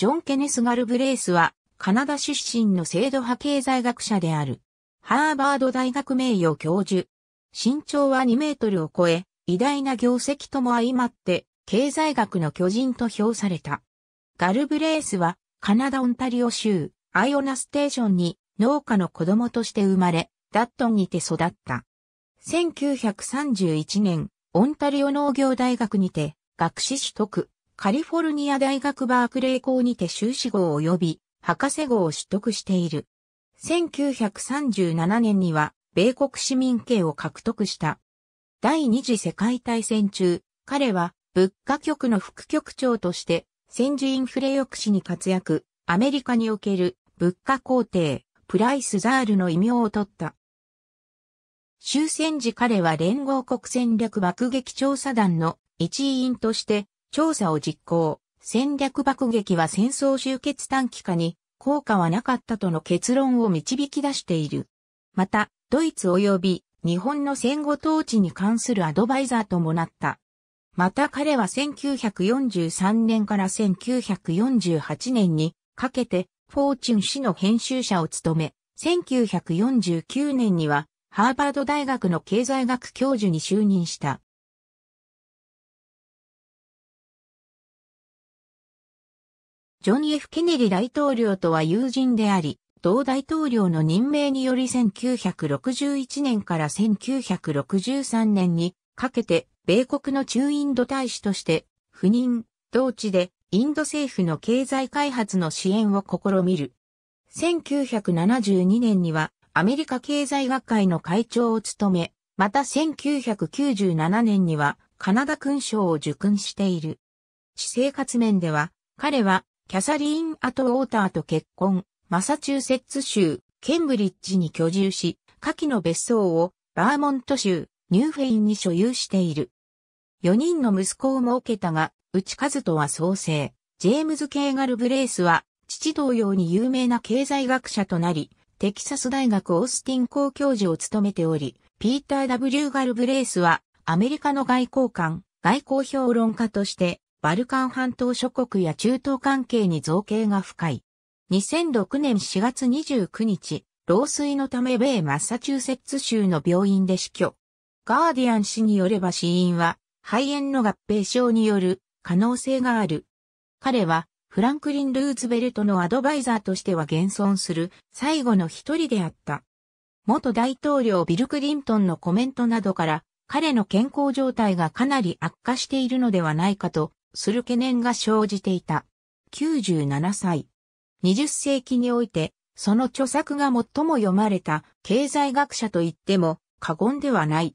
ジョン・ケネス・ガルブレースは、カナダ出身の制度派経済学者である。ハーバード大学名誉教授。身長は2メートルを超え、偉大な業績とも相まって、経済学の巨人と評された。ガルブレースは、カナダ・オンタリオ州、アイオナステーションに、農家の子供として生まれ、ダットンにて育った。1931年、オンタリオ農業大学にて、学士取得。カリフォルニア大学バークレー校にて修士号及び博士号を取得している。1937年には、米国市民権を獲得した。第二次世界大戦中、彼は物価局の副局長として戦時インフレ抑止に活躍、アメリカにおける物価工程、プライスザールの異名を取った。終戦時彼は連合国戦略爆撃調査団の一員として調査を実行。戦略爆撃は戦争終結短期化に効果はなかったとの結論を導き出している。また、ドイツ及び日本の戦後統治に関するアドバイザーともなった。また彼は1943年から1948年にかけてフォーチュン氏の編集者を務め、1949年にはハーバード大学の経済学教授に就任した。ジョン・ F・ ケネディ大統領とは友人であり、同大統領の任命により1961年から1963年にかけて米国の中インド大使として赴任、同地でインド政府の経済開発の支援を試みる。1972年にはアメリカ経済学会の会長を務め、また1997年にはカナダ勲章を受勲している。私生活面では、彼はキャサリン・アトウォーターと結婚、マサチューセッツ州、ケンブリッジに居住し、下記の別荘をバーモント州、ニューフェインに所有している。4人の息子を設けたが、内和人は創生。ジェームズ・ケーガル・ブレイスは、父同様に有名な経済学者となり、テキサス大学オースティン校教授を務めており、ピーター・ W・ ガル・ブレイスは、アメリカの外交官、外交評論家として、バルカン半島諸国や中東関係に造形が深い。2006年4月29日、老衰のため米マッサチューセッツ州の病院で死去。ガーディアン氏によれば死因は肺炎の合併症による可能性がある。彼はフランクリン・ルーズベルトのアドバイザーとしては現存する最後の一人であった。元大統領ビル・クリントンのコメントなどから彼の健康状態がかなり悪化しているのではないかとする懸念が生じていた。97歳。20世紀において、その著作が最も読まれた経済学者と言っても過言ではない。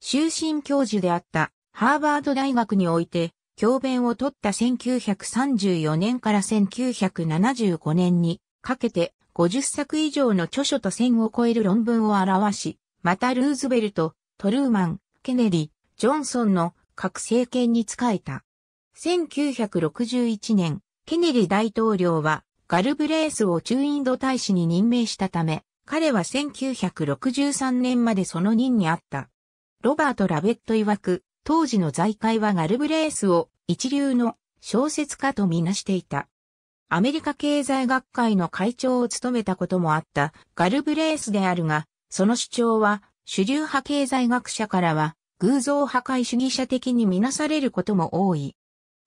終身教授であったハーバード大学において、教鞭を取った1934年から1975年にかけて50作以上の著書と1000を超える論文を表し、またルーズベルト、トルーマン、ケネディ、ジョンソンの各政権に仕えた。1961年、ケネディ大統領はガルブレースを中インド大使に任命したため、彼は1963年までその任にあった。ロバート・ラベット曰く、当時の財界はガルブレースを一流の小説家とみなしていた。アメリカ経済学会の会長を務めたこともあったガルブレースであるが、その主張は主流派経済学者からは偶像破壊主義者的にみなされることも多い。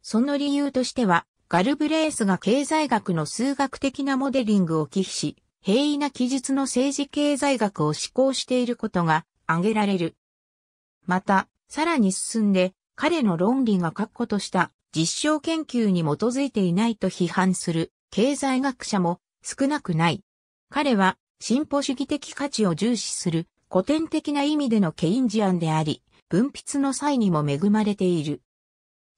その理由としては、ガルブレースが経済学の数学的なモデリングを忌避し、平易な記述の政治経済学を施行していることが挙げられる。また、さらに進んで、彼の論理が確固とした実証研究に基づいていないと批判する経済学者も少なくない。彼は進歩主義的価値を重視する古典的な意味でのケインジアンであり、分泌の際にも恵まれている。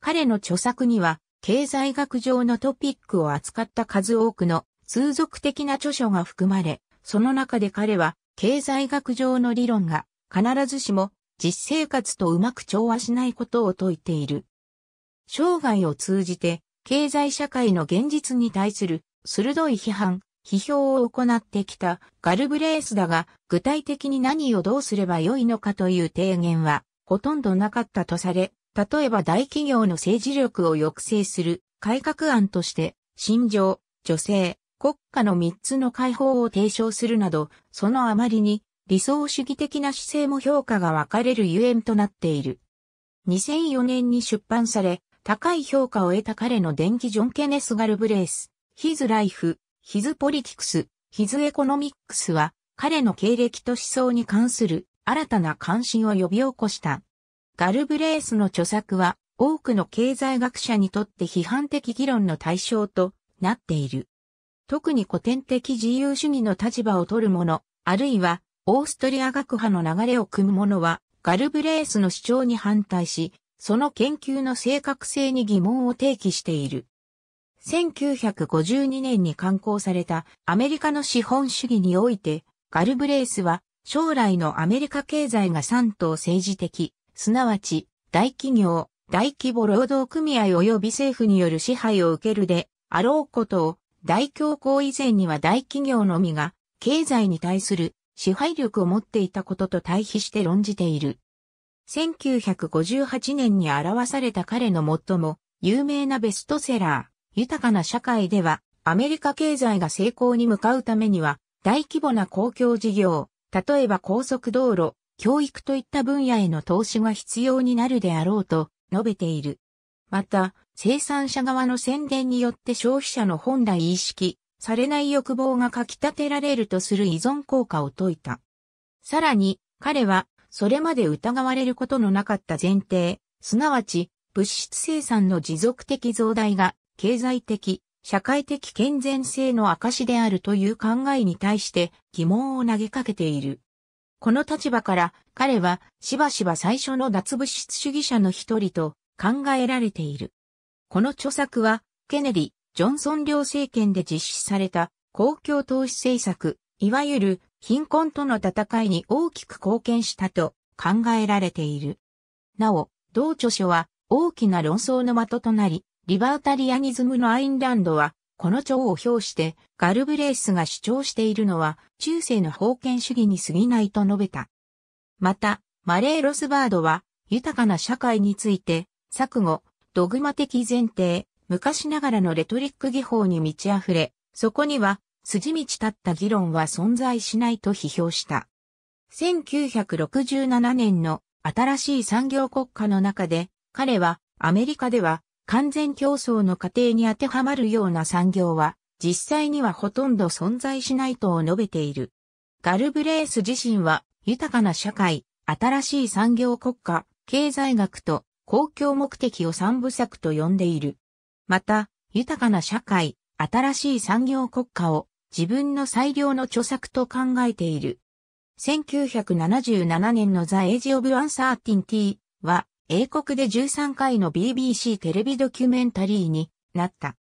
彼の著作には、経済学上のトピックを扱った数多くの通俗的な著書が含まれ、その中で彼は、経済学上の理論が必ずしも実生活とうまく調和しないことを説いている。生涯を通じて経済社会の現実に対する鋭い批判、批評を行ってきたガルブレースだが具体的に何をどうすればよいのかという提言はほとんどなかったとされ、例えば大企業の政治力を抑制する改革案として、心情、女性、国家の3つの解放を提唱するなど、そのあまりに理想主義的な姿勢も評価が分かれるゆえんとなっている。2004年に出版され、高い評価を得た彼の電気ジョン・ケネス・ガルブレース、ヒズ・ライフ、ヒズ・ポリティクス、ヒズ・エコノミックスは、彼の経歴と思想に関する新たな関心を呼び起こした。ガルブレースの著作は多くの経済学者にとって批判的議論の対象となっている。特に古典的自由主義の立場を取る者、あるいはオーストリア学派の流れを組む者は、ガルブレースの主張に反対し、その研究の正確性に疑問を提起している。1952年に刊行されたアメリカの資本主義において、ガルブレースは将来のアメリカ経済が3党政治的、すなわち、大企業、大規模労働組合及び政府による支配を受けるで、あろうことを、大恐慌以前には大企業のみが、経済に対する支配力を持っていたことと対比して論じている。1958年に表された彼の最も有名なベストセラー、豊かな社会では、アメリカ経済が成功に向かうためには、大規模な公共事業、例えば高速道路、教育といった分野への投資が必要になるであろうと述べている。また、生産者側の宣伝によって消費者の本来意識、されない欲望がかき立てられるとする依存効果を説いた。さらに、彼は、それまで疑われることのなかった前提、すなわち、物質生産の持続的増大が、経済的、社会的健全性の証であるという考えに対して疑問を投げかけている。この立場から彼はしばしば最初の脱物質主義者の一人と考えられている。この著作はケネディ、ジョンソン両政権で実施された公共投資政策、いわゆる貧困との戦いに大きく貢献したと考えられている。なお、同著書は大きな論争の的となり、リバータリアニズムのアインランドはこの蝶を表して、ガルブレイスが主張しているのは、中世の封建主義に過ぎないと述べた。また、マレー・ロスバードは、豊かな社会について、錯誤、ドグマ的前提、昔ながらのレトリック技法に満ち溢れ、そこには、筋道立った議論は存在しないと批評した。1967年の新しい産業国家の中で、彼はアメリカでは完全競争の過程に当てはまるような産業は、実際にはほとんど存在しないと述べている。ガルブレース自身は、豊かな社会、新しい産業国家、経済学と公共目的を三部作と呼んでいる。また、豊かな社会、新しい産業国家を自分の最良の著作と考えている。1977年のザ・エイジ・オブ・アンサーティンティは、英国で13回の BBC テレビドキュメンタリーになった。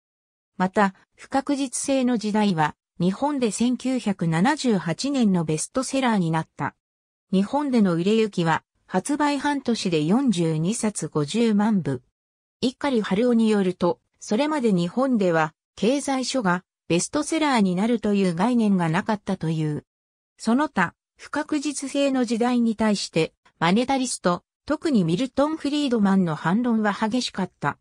また、不確実性の時代は、日本で1978年のベストセラーになった。日本での売れ行きは、発売半年で42冊50万部。ハ春オによると、それまで日本では、経済書がベストセラーになるという概念がなかったという。その他、不確実性の時代に対して、マネタリスト、特にミルトン・フリードマンの反論は激しかった。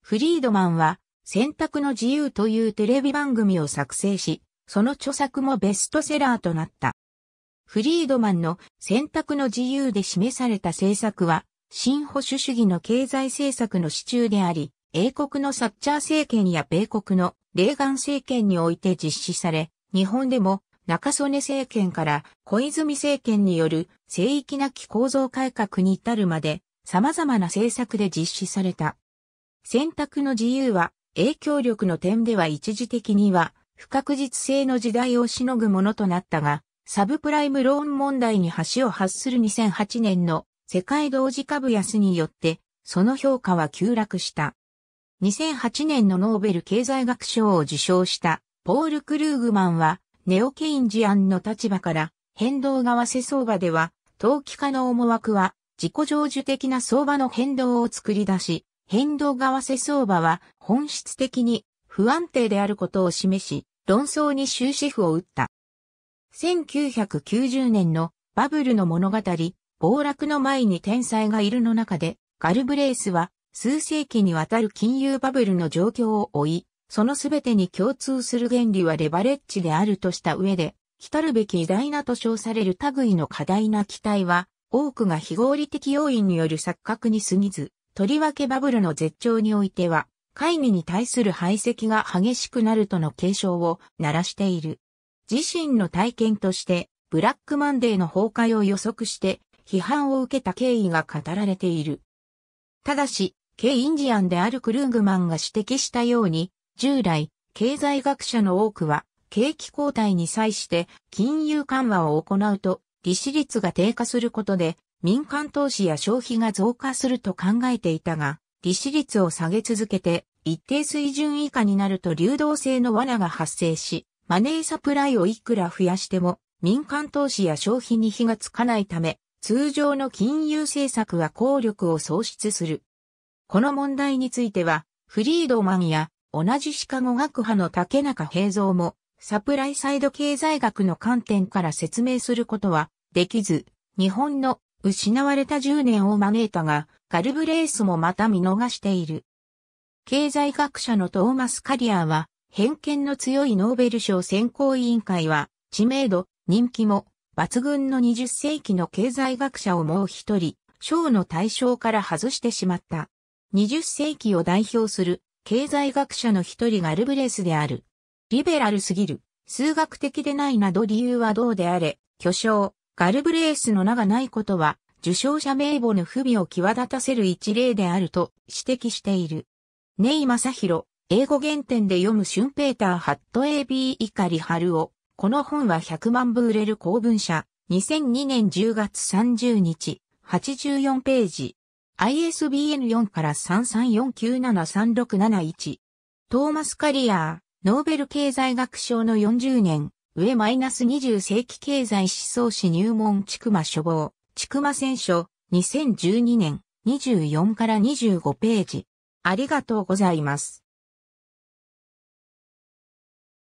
フリードマンは、選択の自由というテレビ番組を作成し、その著作もベストセラーとなった。フリードマンの選択の自由で示された政策は、新保守主義の経済政策の支柱であり、英国のサッチャー政権や米国のレーガン政権において実施され、日本でも中曽根政権から小泉政権による聖域なき構造改革に至るまで様々な政策で実施された。選択の自由は影響力の点では一時的には不確実性の時代をしのぐものとなったが、サブプライムローン問題に橋を発する2008年の世界同時株安によってその評価は急落した。2008年のノーベル経済学賞を受賞したポール・クルーグマンはネオケインジアンの立場から、変動為替相場では、投機家の思惑は、自己成就的な相場の変動を作り出し、変動為替相場は本質的に不安定であることを示し、論争に終止符を打った。1990年のバブルの物語、暴落の前に天才がいるの中で、ガルブレイスは数世紀にわたる金融バブルの状況を追い、そのすべてに共通する原理はレバレッジであるとした上で、来るべき偉大なと称される類の過大な期待は、多くが非合理的要因による錯覚に過ぎず、とりわけバブルの絶頂においては、会議に対する排斥が激しくなるとの警鐘を鳴らしている。自身の体験として、ブラックマンデーの崩壊を予測して、批判を受けた経緯が語られている。ただし、ケイ・インジアンであるクルーグマンが指摘したように、従来、経済学者の多くは、景気後退に際して金融緩和を行うと、利子率が低下することで、民間投資や消費が増加すると考えていたが、利子率を下げ続けて、一定水準以下になると流動性の罠が発生し、マネーサプライをいくら増やしても、民間投資や消費に火がつかないため、通常の金融政策は効力を喪失する。この問題については、フリードマンや同じシカゴ学派の竹中平蔵も、サプライサイド経済学の観点から説明することはできず、日本の失われた10年を招いたが、ガルブレースもまた見逃している。経済学者のトーマス・カリアーは、偏見の強いノーベル賞選考委員会は、知名度、人気も、抜群の20世紀の経済学者をもう一人、賞の対象から外してしまった。20世紀を代表する経済学者の一人がルブレスである。リベラルすぎる、数学的でないなど理由はどうであれ、巨匠、ガルブレースの名がないことは、受賞者名簿の不備を際立たせる一例であると指摘している。ネイ・マサヒロ、英語原点で読むシュンペーター・ハット AB イカリ・ハルオ。この本は100万部売れる公文社、2002年10月30日、84ページ。ISBN4 から334973671。トーマス・カリアー、ノーベル経済学賞の40年、上 -20 世紀経済思想史入門ちくま書房、ちくま選書、2012年、24から25ページ。ありがとうございます。